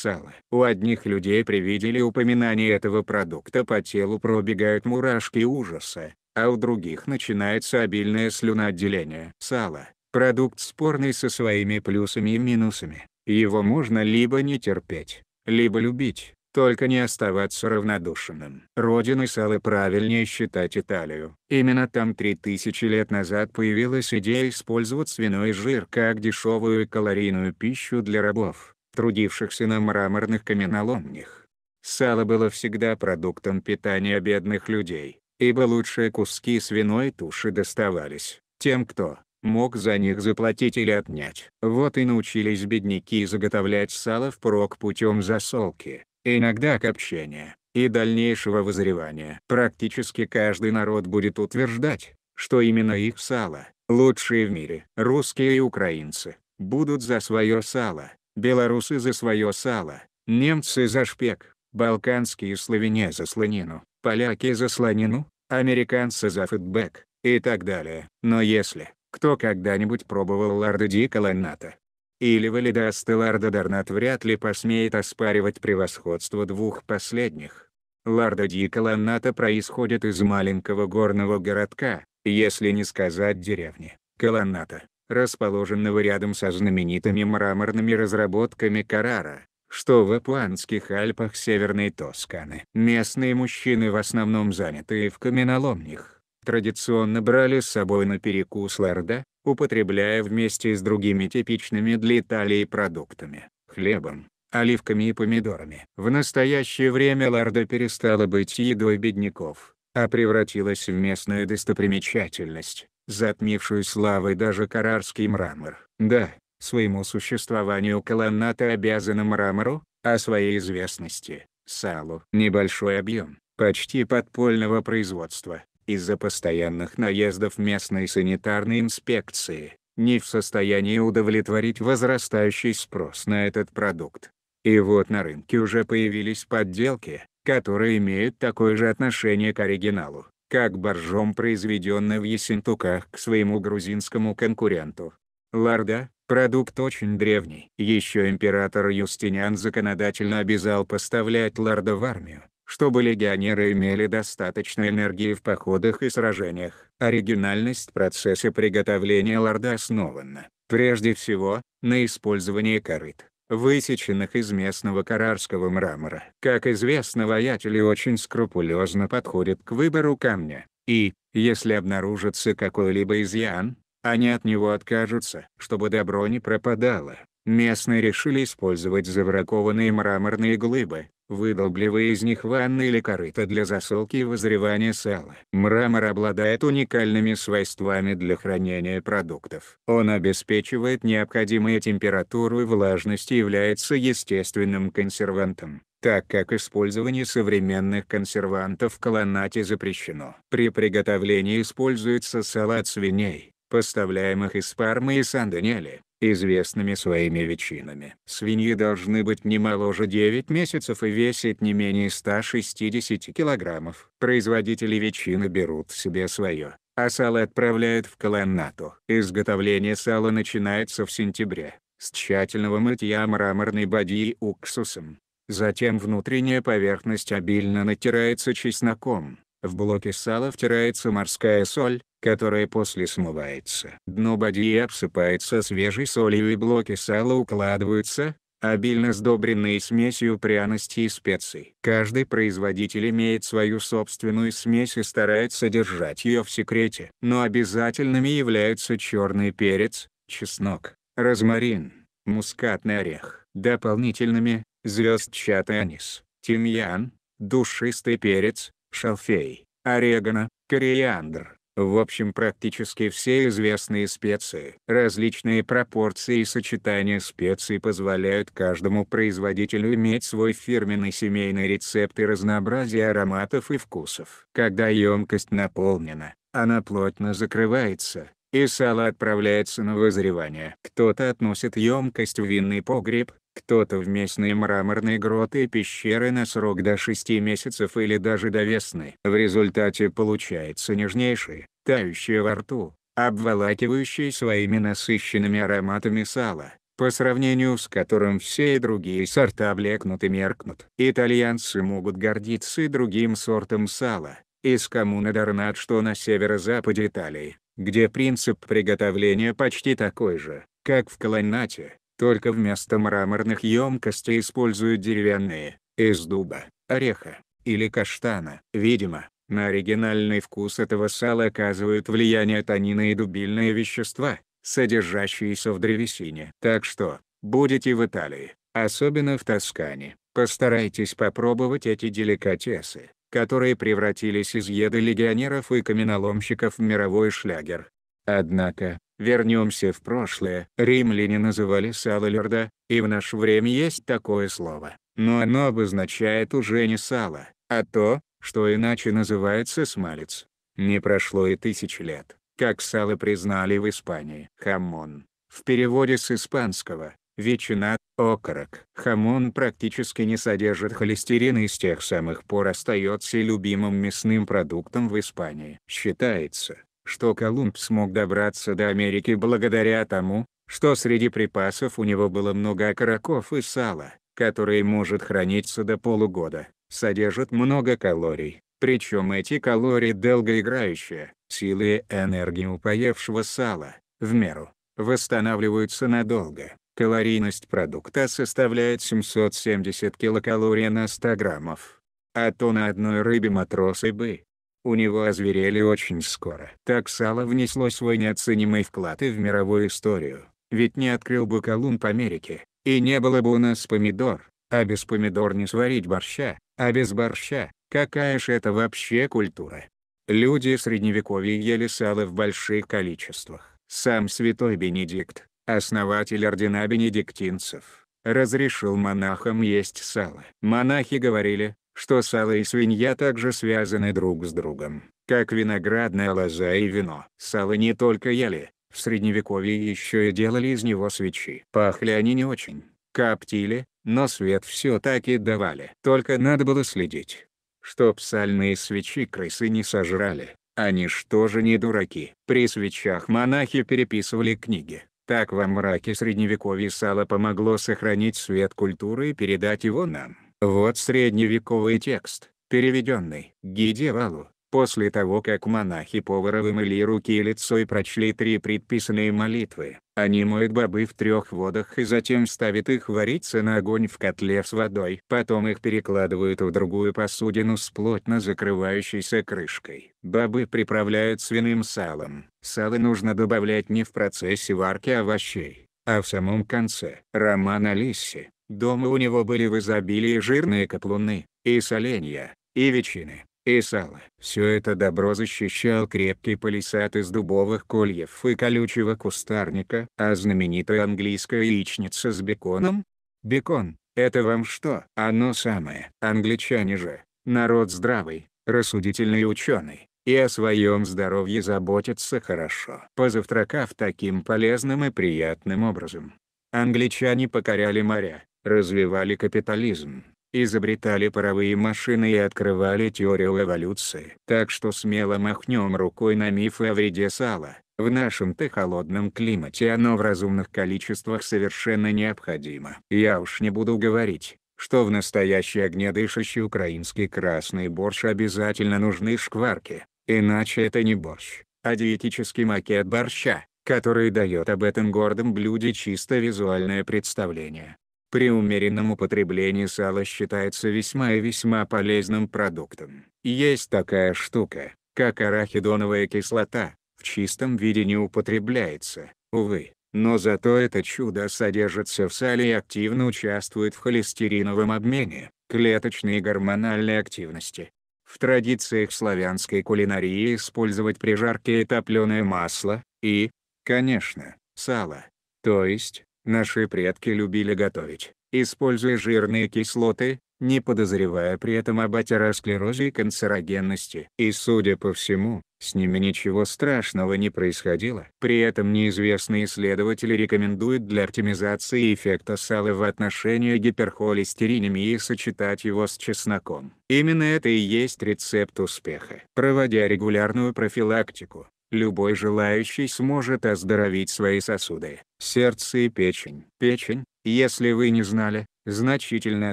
сала. У одних людей при виде или упоминании этого продукта по телу пробегают мурашки ужаса, а у других начинается обильное слюноотделение. Сало – продукт спорный со своими плюсами и минусами. Его можно либо не терпеть, либо любить, только не оставаться равнодушным. Родиной сала правильнее считать Италию. Именно там 3000 лет назад появилась идея использовать свиной жир как дешевую и калорийную пищу для рабов трудившихся на мраморных каменоломнях. Сало было всегда продуктом питания бедных людей, ибо лучшие куски свиной туши доставались тем, кто мог за них заплатить или отнять. Вот и научились бедняки заготовлять сало впрок путем засолки, иногда копчения и дальнейшего вызревания. Практически каждый народ будет утверждать, что именно их сало – лучшие в мире. Русские и украинцы будут за свое сало белорусы за свое сало, немцы за шпек, балканские славяне за слонину, поляки за слонину, американцы за фидбэк, и так далее. Но если кто когда-нибудь пробовал ларда ди колонната или валидаста ларда дарнат вряд ли посмеет оспаривать превосходство двух последних. Ларда ди колонната происходит из маленького горного городка, если не сказать деревни, колонната расположенного рядом со знаменитыми мраморными разработками Карара, что в Апуанских Альпах Северной Тосканы. Местные мужчины в основном занятые в каменоломнях, традиционно брали с собой на перекус ларда, употребляя вместе с другими типичными для Италии продуктами, хлебом, оливками и помидорами. В настоящее время ларда перестала быть едой бедняков, а превратилась в местную достопримечательность, затмившую славой даже карарский мрамор. Да, своему существованию колонната обязана мрамору, а своей известности – салу. Небольшой объем, почти подпольного производства, из-за постоянных наездов местной санитарной инспекции, не в состоянии удовлетворить возрастающий спрос на этот продукт. И вот на рынке уже появились подделки, которые имеют такое же отношение к оригиналу как боржом произведенный в Ессентуках к своему грузинскому конкуренту. Ларда – продукт очень древний. Еще император Юстиниан законодательно обязал поставлять ларда в армию, чтобы легионеры имели достаточно энергии в походах и сражениях. Оригинальность процесса приготовления ларда основана, прежде всего, на использовании корыт высеченных из местного карарского мрамора. Как известно, воятели очень скрупулезно подходят к выбору камня, и, если обнаружится какой-либо изъян, они от него откажутся, чтобы добро не пропадало. Местные решили использовать забракованные мраморные глыбы, выдолбливая из них ванны или корыта для засолки и вызревания сала. Мрамор обладает уникальными свойствами для хранения продуктов. Он обеспечивает необходимую температуру и влажность и является естественным консервантом так как использование современных консервантов в колонате запрещено. При приготовлении используется салат свиней, поставляемых из Пармы и Сан-Даниэле известными своими ветчинами. Свиньи должны быть не моложе 9 месяцев и весить не менее 160 килограммов. Производители ветчины берут себе свое, а сало отправляют в колоннату. Изготовление сала начинается в сентябре, с тщательного мытья мраморной бадьи уксусом. Затем внутренняя поверхность обильно натирается чесноком. В блоке сала втирается морская соль, Которая после смывается. Дно бадьи обсыпается свежей солью и блоки сала укладываются, обильно сдобренные смесью пряностей и специй. Каждый производитель имеет свою собственную смесь и старается держать ее в секрете. Но обязательными являются черный перец, чеснок, розмарин, мускатный орех. Дополнительными – звездчатый анис, тимьян, душистый перец, шалфей, орегано, кориандр, в общем, практически все известные специи. Различные пропорции и сочетания специй позволяют каждому производителю иметь свой фирменный семейный рецепт и разнообразие ароматов и вкусов. Когда емкость наполнена, она плотно закрывается, и сало отправляется на вызревание. Кто-то относит емкость в винный погреб, кто-то в местные мраморные гроты и пещеры на срок до 6 месяцев или даже до весны. В результате получается нежнейшее, тающее во рту, обволакивающее своими насыщенными ароматами сало, по сравнению с которым все и другие сорта блекнут и меркнут. Итальянцы могут гордиться и другим сортом сала, из коммуны что на северо-западе Италии, где принцип приготовления почти такой же, как в Колоннате, только вместо мраморных емкостей используют деревянные, из дуба, ореха, или каштана. Видимо, на оригинальный вкус этого сала оказывают влияние танины и дубильные вещества, содержащиеся в древесине. Так что, будете в Италии, особенно в Тоскане, постарайтесь попробовать эти деликатесы, которые превратились из еды легионеров и каменоломщиков в мировой шлягер. Однако, Вернемся в прошлое. Римляне называли сало лерда, и в наше время есть такое слово, но оно обозначает уже не сало, а то, что иначе называется смалец. Не прошло и тысяч лет, как сало признали в Испании. Хамон. В переводе с испанского ветчина, окорок. Хамон практически не содержит холестерина и с тех самых пор остается любимым мясным продуктом в Испании. Считается, что Колумб смог добраться до Америки благодаря тому, что среди припасов у него было много окороков и сала, которые может храниться до полугода, содержат много калорий, причем эти калории долгоиграющие, силы и энергии упоевшего сала, в меру, восстанавливаются надолго. Калорийность продукта составляет 770 килокалорий на 100 граммов. А то на одной рыбе матросы бы, у него озверели очень скоро. Так сало внесло свой неоценимый вклад и в мировую историю. Ведь не открыл бы Колумб Америки, и не было бы у нас помидор. А без помидор не сварить борща, а без борща, какая же это вообще культура? Люди средневековья ели сало в больших количествах. Сам святой Бенедикт, основатель ордена бенедиктинцев, разрешил монахам есть сало. Монахи говорили, что сало и свинья также связаны друг с другом, как виноградная лоза и вино. Сало не только ели, в средневековье еще и делали из него свечи. Пахли они не очень, коптили, но свет все таки давали. Только надо было следить, чтоб сальные свечи крысы не сожрали. Они что же не дураки? При свечах монахи переписывали книги. Так во мраке средневековья сало помогло сохранить свет культуры и передать его нам. Вот средневековый текст, переведенный Гидевалу, после того как монахи повара вымыли руки и лицо и прочли три предписанные молитвы. Они моют бобы в трех водах и затем ставят их вариться на огонь в котле с водой. Потом их перекладывают в другую посудину с плотно закрывающейся крышкой. Бобы приправляют свиным салом. Сало нужно добавлять не в процессе варки овощей, а в самом конце. Роман Алиси Дома у него были в изобилии жирные каплуны, и соленья, и ветчины, и сало. Все это добро защищал крепкий палисад из дубовых кольев и колючего кустарника. А знаменитая английская яичница с беконом? Бекон, это вам что? Оно самое. Англичане же, народ здравый, рассудительный и ученый и о своем здоровье заботятся хорошо. Позавтракав таким полезным и приятным образом, англичане покоряли моря, развивали капитализм, изобретали паровые машины и открывали теорию эволюции. Так что смело махнем рукой на мифы о вреде сала. В нашем-то холодном климате оно в разумных количествах совершенно необходимо. Я уж не буду говорить, что в настоящий огнедышащий украинский красный борщ обязательно нужны шкварки, иначе это не борщ, а диетический макет борща, который дает об этом гордом блюде чисто визуальное представление. При умеренном употреблении сало считается весьма и весьма полезным продуктом. Есть такая штука, как арахидоновая кислота, в чистом виде не употребляется, увы. Но зато это чудо содержится в сале и активно участвует в холестериновом обмене, клеточной и гормональной активности. В традициях славянской кулинарии использовать при жарке топленое масло и, конечно, сало. То есть, Наши предки любили готовить, используя жирные кислоты, не подозревая при этом об атеросклерозе и канцерогенности. И судя по всему, с ними ничего страшного не происходило. При этом неизвестные исследователи рекомендуют для оптимизации эффекта сала в отношении гиперхолестеринемии сочетать его с чесноком. Именно это и есть рецепт успеха. Проводя регулярную профилактику, Любой желающий сможет оздоровить свои сосуды, сердце и печень. Печень, если вы не знали, значительно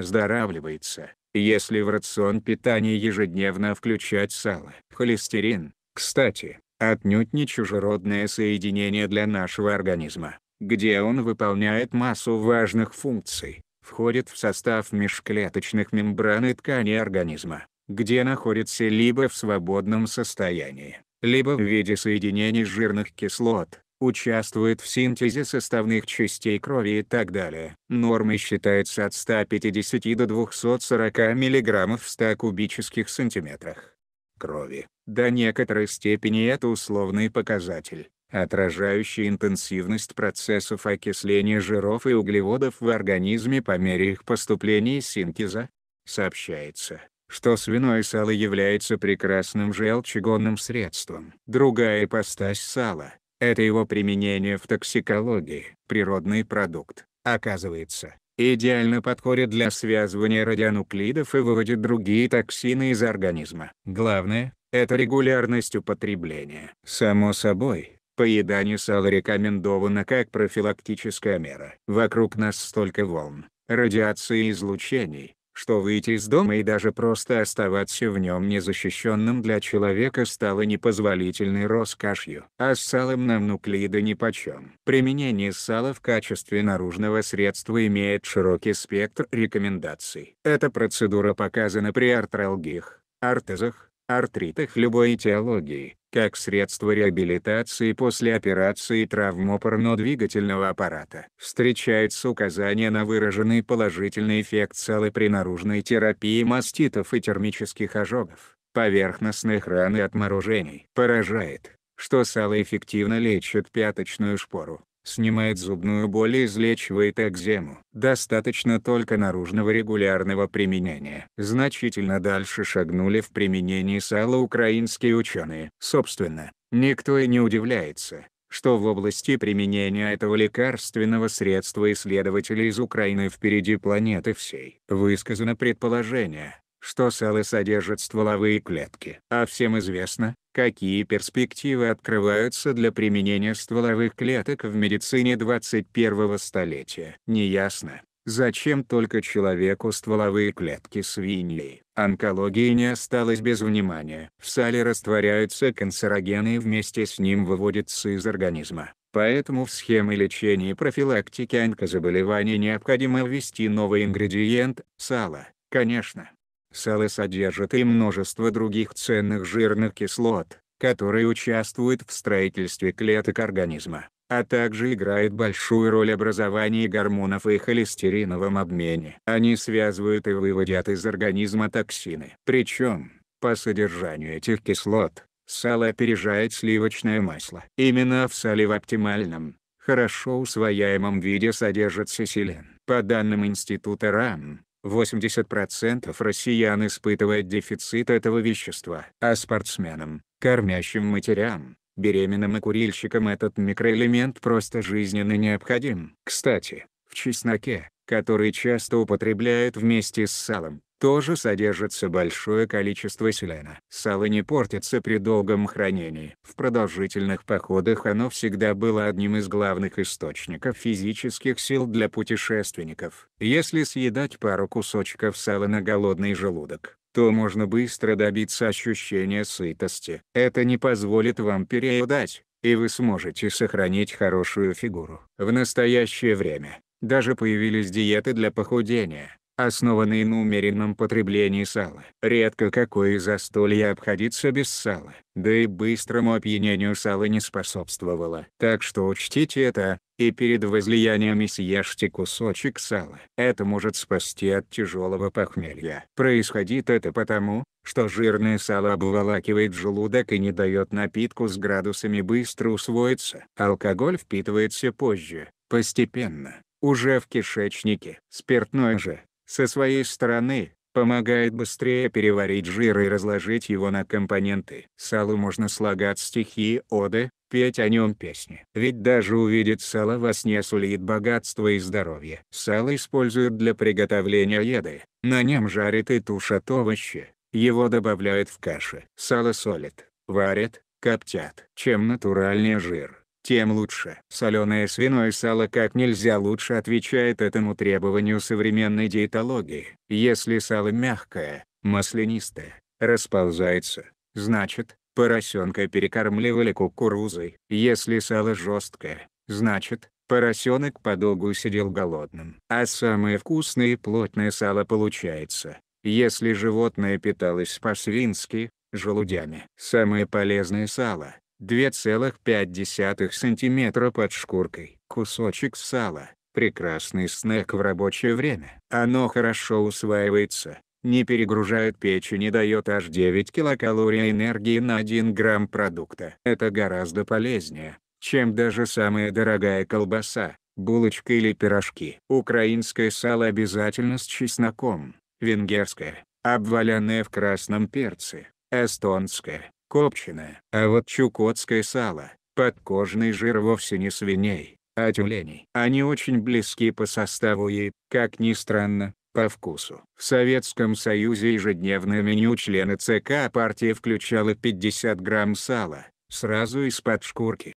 оздоравливается, если в рацион питания ежедневно включать сало. Холестерин, кстати, отнюдь не чужеродное соединение для нашего организма, где он выполняет массу важных функций, входит в состав межклеточных мембран и тканей организма, где находится либо в свободном состоянии, либо в виде соединений жирных кислот, участвует в синтезе составных частей крови и так далее. Нормой считается от 150 до 240 мг в 100 кубических сантиметрах крови. До некоторой степени это условный показатель, отражающий интенсивность процессов окисления жиров и углеводов в организме по мере их поступления и синтеза. Сообщается, что свиное сало является прекрасным желчегонным средством. Другая ипостась сала – это его применение в токсикологии. Природный продукт, оказывается, идеально подходит для связывания радионуклидов и выводит другие токсины из организма. Главное – это регулярность употребления. Само собой, Поедание сала рекомендовано как профилактическая мера. Вокруг нас столько волн, радиации и излучений, что выйти из дома и даже просто оставаться в нем незащищенным для человека стало непозволительной роскошью. А салом нам нуклида нипочем. Применение сала в качестве наружного средства имеет широкий спектр рекомендаций. Эта процедура показана при артралгиях, артезах, артритах любой этиологии, как средство реабилитации после операции травм опорно-двигательного аппарата. Встречаются указания на выраженный положительный эффект целы при наружной терапии маститов и термических ожогов, поверхностных ран и отморожений. Поражает, что сало эффективно лечит пяточную шпору, снимает зубную боль и излечивает экзему. Достаточно только наружного регулярного применения. Значительно дальше шагнули в применении сала украинские ученые. Собственно, никто и не удивляется, что в области применения этого лекарственного средства исследователи из Украины впереди планеты всей. Высказано предположение, что сало содержит стволовые клетки. А всем известно, какие перспективы открываются для применения стволовых клеток в медицине 21 столетия. Неясно, зачем только человеку стволовые клетки свиньи. Онкология не осталась без внимания. В сале растворяются канцерогены и вместе с ним выводятся из организма. Поэтому в схемы лечения и профилактики онкозаболеваний необходимо ввести новый ингредиент – сало. Конечно, Салы содержат и множество других ценных жирных кислот, которые участвуют в строительстве клеток организма, а также играют большую роль образовании гормонов и холестериновом обмене. Они связывают и выводят из организма токсины. Причем, по содержанию этих кислот, сало опережает сливочное масло. Именно в сале в оптимальном, хорошо усвояемом виде содержится селен. По данным Института РАН, 80% россиян испытывает дефицит этого вещества. А спортсменам, кормящим матерям, беременным и курильщикам этот микроэлемент просто жизненно необходим. Кстати, в чесноке, который часто употребляют вместе с салом, тоже содержится большое количество селена. Сало не портится при долгом хранении. В продолжительных походах оно всегда было одним из главных источников физических сил для путешественников. Если съедать пару кусочков сала на голодный желудок, то можно быстро добиться ощущения сытости. Это не позволит вам переедать, и вы сможете сохранить хорошую фигуру. В настоящее время даже появились диеты для похудения основанный на умеренном потреблении сала. Редко какое застолье обходится без сала, да и быстрому опьянению сала не способствовало. Так что учтите это, и перед возлияниями съешьте кусочек сала. Это может спасти от тяжелого похмелья. Происходит это потому, что жирное сало обволакивает желудок и не дает напитку с градусами быстро усвоиться. Алкоголь впитывается позже, постепенно, уже в кишечнике. Спиртное же, со своей стороны, помогает быстрее переварить жир и разложить его на компоненты. Салу можно слагать стихи, оды, петь о нем песни. Ведь даже увидеть сало во сне сулит богатство и здоровье. Сало используют для приготовления еды, на нем жарят и тушат овощи, его добавляют в каши. Сало солят, варят, коптят. Чем натуральнее жир, тем лучше. Соленое свиное сало как нельзя лучше отвечает этому требованию современной диетологии. Если сало мягкое, маслянистое, расползается, значит, поросенка перекармливали кукурузой. Если сало жесткое, значит, поросенок подолгу сидел голодным. А самое вкусное и плотное сало получается, если животное питалось по-свински, желудями. Самое полезное сало 2,5 см под шкуркой. Кусочек сала – прекрасный снэк в рабочее время. Оно хорошо усваивается, не перегружает печень и дает аж 9 килокалорий энергии на 1 грамм продукта. Это гораздо полезнее, чем даже самая дорогая колбаса, булочка или пирожки. Украинское сало обязательно с чесноком, венгерское, обваленное в красном перце, эстонское, копченое. А вот чукотское сало, подкожный жир вовсе не свиней, а тюленей. Они очень близки по составу и, как ни странно, по вкусу. В Советском Союзе ежедневное меню члена ЦК партии включало 50 грамм сала, сразу из-под шкурки.